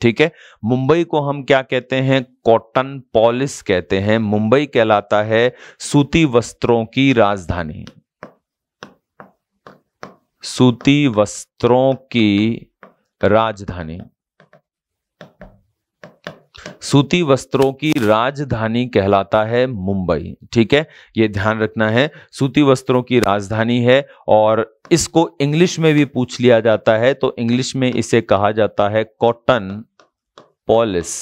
S1: ठीक है मुंबई को हम क्या कहते हैं कॉटन पॉलिस कहते हैं मुंबई कहलाता है सूती वस्त्रों की राजधानी सूती वस्त्रों की राजधानी सूती वस्त्रों की राजधानी कहलाता है मुंबई ठीक है ये ध्यान रखना है सूती वस्त्रों की राजधानी है और इसको इंग्लिश में भी पूछ लिया जाता है तो इंग्लिश में इसे कहा जाता है कॉटन पॉलिस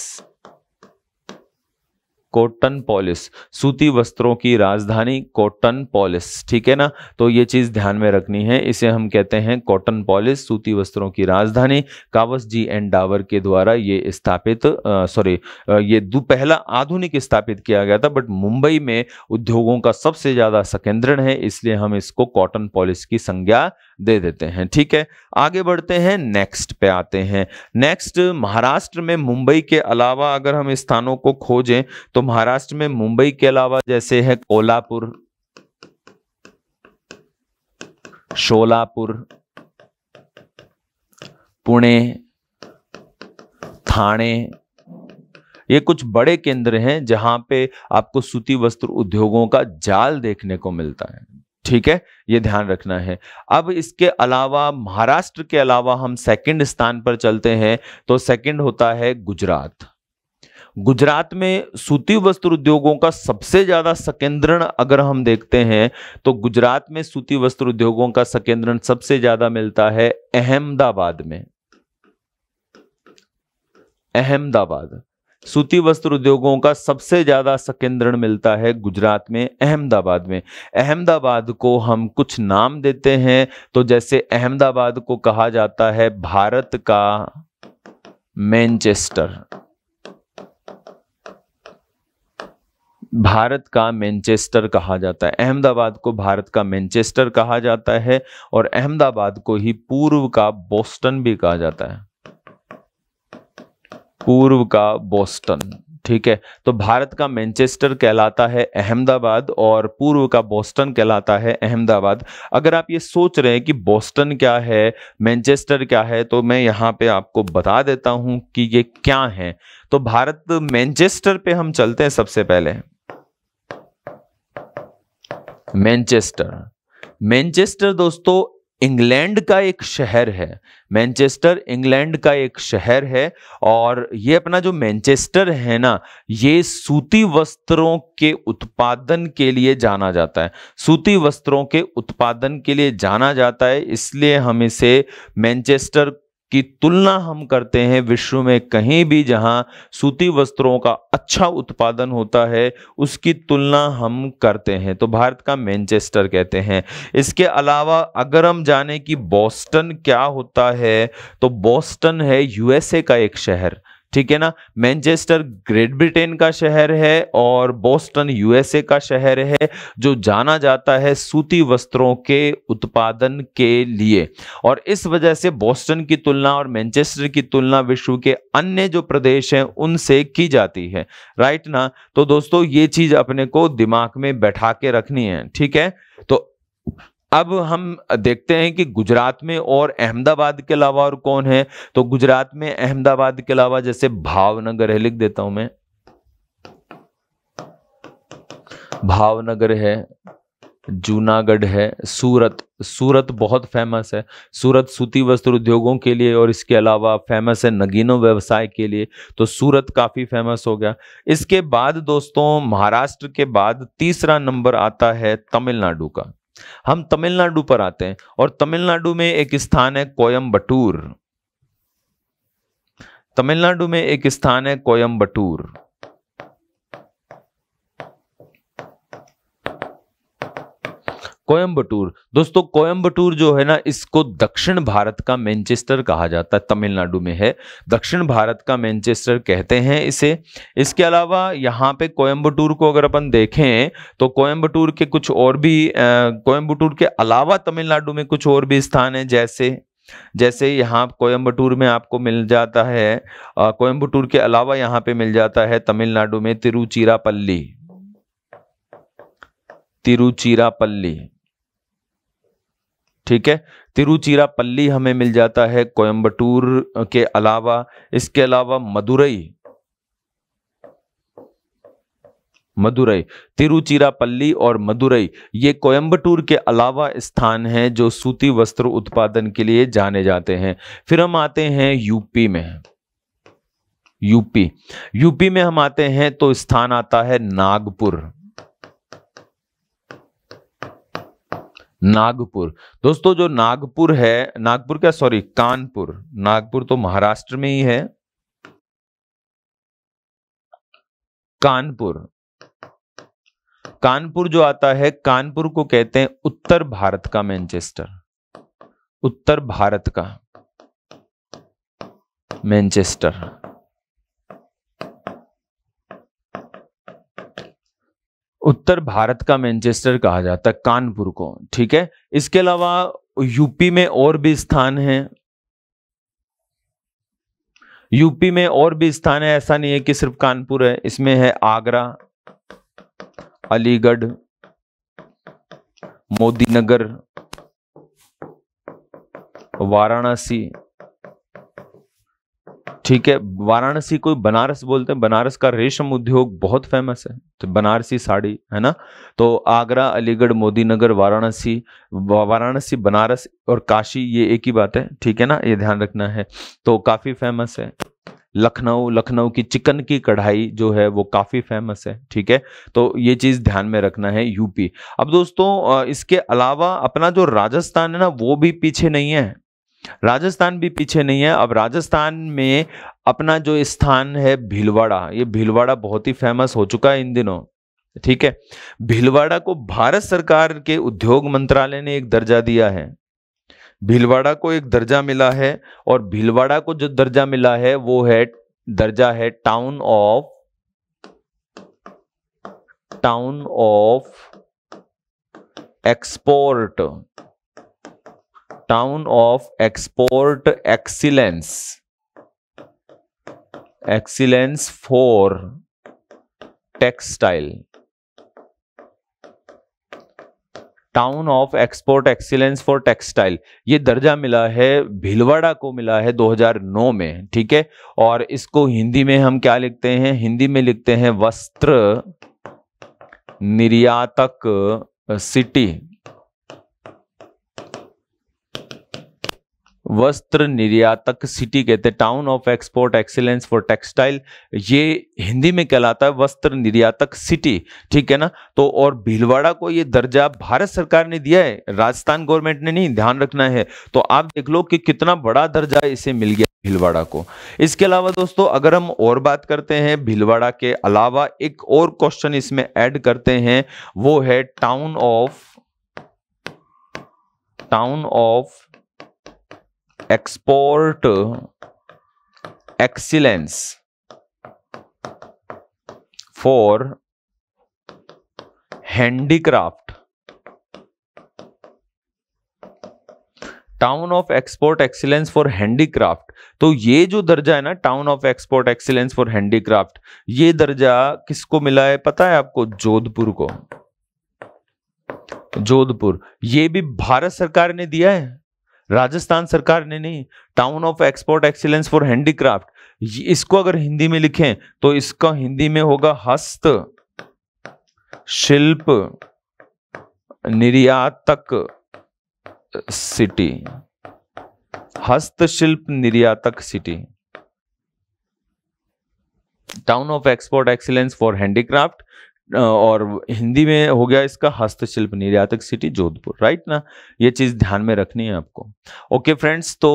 S1: कॉटन पॉलिस सूती वस्त्रों की राजधानी कॉटन पॉलिस ठीक है ना तो ये चीज़ ध्यान में रखनी है इसे हम कहते हैं कॉटन पॉलिस सूती वस्त्रों की राजधानी कावस जी एंड डावर के द्वारा ये स्थापित सॉरी ये पहला आधुनिक स्थापित किया गया था बट मुंबई में उद्योगों का सबसे ज़्यादा संकेंद्रण है इसलिए हम इसको कॉटन पॉलिस की संज्ञा दे देते हैं ठीक है आगे बढ़ते हैं नेक्स्ट पे आते हैं नेक्स्ट महाराष्ट्र में मुंबई के अलावा अगर हम स्थानों को खोजें तो महाराष्ट्र में मुंबई के अलावा जैसे है कोलापुर शोलापुर पुणे थाने ये कुछ बड़े केंद्र हैं जहां पे आपको सूती वस्त्र उद्योगों का जाल देखने को मिलता है ठीक है ये ध्यान रखना है अब इसके अलावा महाराष्ट्र के अलावा हम सेकंड स्थान पर चलते हैं तो सेकंड होता है गुजरात गुजरात में सूती वस्त्र उद्योगों का सबसे ज्यादा संकेंद्रण अगर हम देखते हैं तो गुजरात में सूती वस्त्र उद्योगों का संकेंद्रण सबसे ज्यादा मिलता है अहमदाबाद में अहमदाबाद सूती वस्त्र उद्योगों का सबसे ज्यादा संकेंद्रण मिलता है गुजरात में अहमदाबाद में अहमदाबाद को हम कुछ नाम देते हैं तो जैसे अहमदाबाद को कहा जाता है भारत का मैनचेस्टर भारत का मैनचेस्टर कहा जाता है अहमदाबाद को भारत का मैनचेस्टर कहा जाता है और अहमदाबाद को ही पूर्व का बोस्टन भी कहा जाता है पूर्व का बोस्टन ठीक है तो भारत का मैनचेस्टर कहलाता है अहमदाबाद और पूर्व का बोस्टन कहलाता है अहमदाबाद अगर आप ये सोच रहे हैं कि बोस्टन क्या है मैनचेस्टर क्या है तो मैं यहाँ पे आपको बता देता हूँ कि ये क्या है तो भारत मैनचेस्टर पे हम चलते हैं सबसे पहले मैनचेस्टर मैनचेस्टर दोस्तों इंग्लैंड का एक शहर है मैनचेस्टर इंग्लैंड का एक शहर है और ये अपना जो मैनचेस्टर है ना ये सूती वस्त्रों के उत्पादन के लिए जाना जाता है सूती वस्त्रों के उत्पादन के लिए जाना जाता है इसलिए हम इसे मैनचेस्टर की तुलना हम करते हैं विश्व में कहीं भी जहां सूती वस्त्रों का अच्छा उत्पादन होता है उसकी तुलना हम करते हैं तो भारत का मैनचेस्टर कहते हैं इसके अलावा अगर हम जाने कि बॉस्टन क्या होता है तो बॉस्टन है यूएसए का एक शहर ठीक है ना मैनचेस्टर ग्रेट ब्रिटेन का शहर है और बोस्टन यूएसए का शहर है जो जाना जाता है सूती वस्त्रों के उत्पादन के लिए और इस वजह से बोस्टन की तुलना और मैनचेस्टर की तुलना विश्व के अन्य जो प्रदेश हैं उनसे की जाती है राइट ना तो दोस्तों ये चीज अपने को दिमाग में बैठा के रखनी है ठीक है तो अब हम देखते हैं कि गुजरात में और अहमदाबाद के अलावा और कौन है तो गुजरात में अहमदाबाद के अलावा जैसे भावनगर है लिख देता हूं मैं भावनगर है जूनागढ़ है सूरत सूरत बहुत फेमस है सूरत सूती वस्त्र उद्योगों के लिए और इसके अलावा फेमस है नगीनों व्यवसाय के लिए तो सूरत काफ़ी फेमस हो गया इसके बाद दोस्तों महाराष्ट्र के बाद तीसरा नंबर आता है तमिलनाडु का हम तमिलनाडु पर आते हैं और तमिलनाडु में एक स्थान है कोयम्बटूर तमिलनाडु में एक स्थान है कोयम्बटूर कोयम्बटूर दोस्तों कोयम्बटूर जो है ना इसको दक्षिण भारत का मैनचेस्टर कहा जाता है तमिलनाडु में है दक्षिण भारत का मैनचेस्टर कहते हैं इसे इसके अलावा यहाँ पे कोयम्बटूर को अगर अपन देखें तो कोयम्बटूर के कुछ और भी कोयम्बटूर के अलावा तमिलनाडु में कुछ और भी स्थान है जैसे जैसे यहाँ कोयम्बटूर में आपको मिल जाता है कोयम्बटूर के अलावा यहाँ पे मिल जाता है तमिलनाडु में तिरुचिरापल्ली तिरुचिरापल्ली ठीक है तिरुचिरापल्ली हमें मिल जाता है कोयम्बटूर के अलावा इसके अलावा मदुरई मदुरई तिरुचिरापल्ली और मदुरई ये कोयम्बटूर के अलावा स्थान हैं जो सूती वस्त्र उत्पादन के लिए जाने जाते हैं फिर हम आते हैं यूपी में यूपी यूपी में हम आते हैं तो स्थान आता है नागपुर नागपुर दोस्तों जो नागपुर है नागपुर क्या सॉरी कानपुर नागपुर तो महाराष्ट्र में ही है कानपुर कानपुर जो आता है कानपुर को कहते हैं उत्तर भारत का मैनचेस्टर उत्तर भारत का मैनचेस्टर उत्तर भारत का मैनचेस्टर कहा जाता है कानपुर को ठीक है इसके अलावा यूपी में और भी स्थान है यूपी में और भी स्थान है ऐसा नहीं है कि सिर्फ कानपुर है इसमें है आगरा अलीगढ़ मोदीनगर वाराणसी ठीक है वाराणसी को बनारस बोलते हैं बनारस का रेशम उद्योग बहुत फेमस है तो बनारसी साड़ी है ना तो आगरा अलीगढ़ मोदी नगर वाराणसी वाराणसी बनारस और काशी ये एक ही बात है ठीक है ना ये ध्यान रखना है तो काफ़ी फेमस है लखनऊ लखनऊ की चिकन की कढ़ाई जो है वो काफ़ी फेमस है ठीक है तो ये चीज़ ध्यान में रखना है यूपी अब दोस्तों इसके अलावा अपना जो राजस्थान है ना वो भी पीछे नहीं है राजस्थान भी पीछे नहीं है अब राजस्थान में अपना जो स्थान है भीलवाड़ा ये भीलवाड़ा बहुत ही फेमस हो चुका है इन दिनों ठीक है भीलवाड़ा को भारत सरकार के उद्योग मंत्रालय ने एक दर्जा दिया है भीलवाड़ा को एक दर्जा मिला है और भीलवाड़ा को जो दर्जा मिला है वो है दर्जा है town of town of export town of export excellence excellence for textile town of export excellence for textile ये दर्जा मिला है भिलवाड़ा को मिला है 2009 में ठीक है और इसको हिंदी में हम क्या लिखते हैं हिंदी में लिखते हैं वस्त्र निर्यातक सिटी वस्त्र निर्यातक सिटी कहते हैं town of export excellence for textile ये हिंदी में कहलाता है वस्त्र निर्यातक सिटी ठीक है ना तो और भीलवाड़ा को ये दर्जा भारत सरकार ने दिया है राजस्थान गवर्नमेंट ने नहीं ध्यान रखना है तो आप देख लो कि कितना बड़ा दर्जा इसे मिल गया भीलवाड़ा को इसके अलावा दोस्तों अगर हम और बात करते हैं भीलवाड़ा के अलावा एक और क्वेश्चन इसमें ऐड करते हैं वो है town of town of export excellence for handicraft town of export excellence for handicraft तो ये जो दर्जा है ना town of export excellence for handicraft ये दर्जा किसको मिला है पता है आपको जोधपुर को जोधपुर ये भी भारत सरकार ने दिया है राजस्थान सरकार ने नहीं town of export excellence for handicraft इसको अगर हिंदी में लिखें तो इसका हिंदी में होगा हस्त शिल्प निर्यातक सिटी हस्तशिल्प निर्यातक city town of export excellence for handicraft और हिंदी में हो गया इसका हस्तशिल्प निर्यातक सिटी जोधपुर राइट ना ये चीज़ ध्यान में रखनी है आपको ओके फ्रेंड्स तो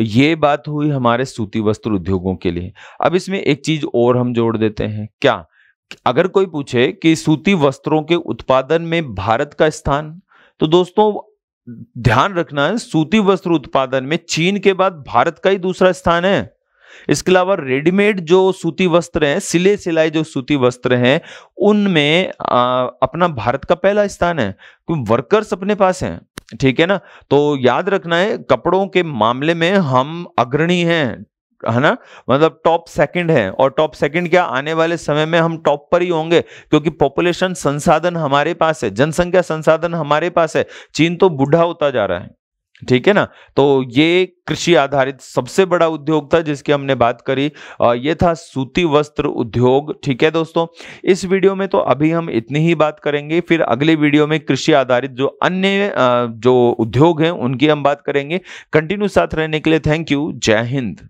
S1: ये बात हुई हमारे सूती वस्त्र उद्योगों के लिए अब इसमें एक चीज़ और हम जोड़ देते हैं क्या अगर कोई पूछे कि सूती वस्त्रों के उत्पादन में भारत का स्थान तो दोस्तों ध्यान रखना है सूती वस्त्र उत्पादन में चीन के बाद भारत का ही दूसरा स्थान है इसके अलावा रेडीमेड जो सूती वस्त्र हैं सिले सिलाई जो सूती वस्त्र हैं उनमें अपना भारत का पहला स्थान है क्योंकि तो वर्कर्स अपने पास हैं ठीक है ना तो याद रखना है कपड़ों के मामले में हम अग्रणी हैं है ना मतलब टॉप सेकंड है और टॉप सेकंड क्या आने वाले समय में हम टॉप पर ही होंगे क्योंकि पॉपुलेशन संसाधन हमारे पास है जनसंख्या संसाधन हमारे पास है चीन तो बूढ़ा होता जा रहा है ठीक है ना तो ये कृषि आधारित सबसे बड़ा उद्योग था जिसकी हमने बात करी ये था सूती वस्त्र उद्योग ठीक है दोस्तों इस वीडियो में तो अभी हम इतनी ही बात करेंगे फिर अगले वीडियो में कृषि आधारित जो अन्य जो उद्योग हैं उनकी हम बात करेंगे कंटिन्यू साथ रहने के लिए थैंक यू जय हिंद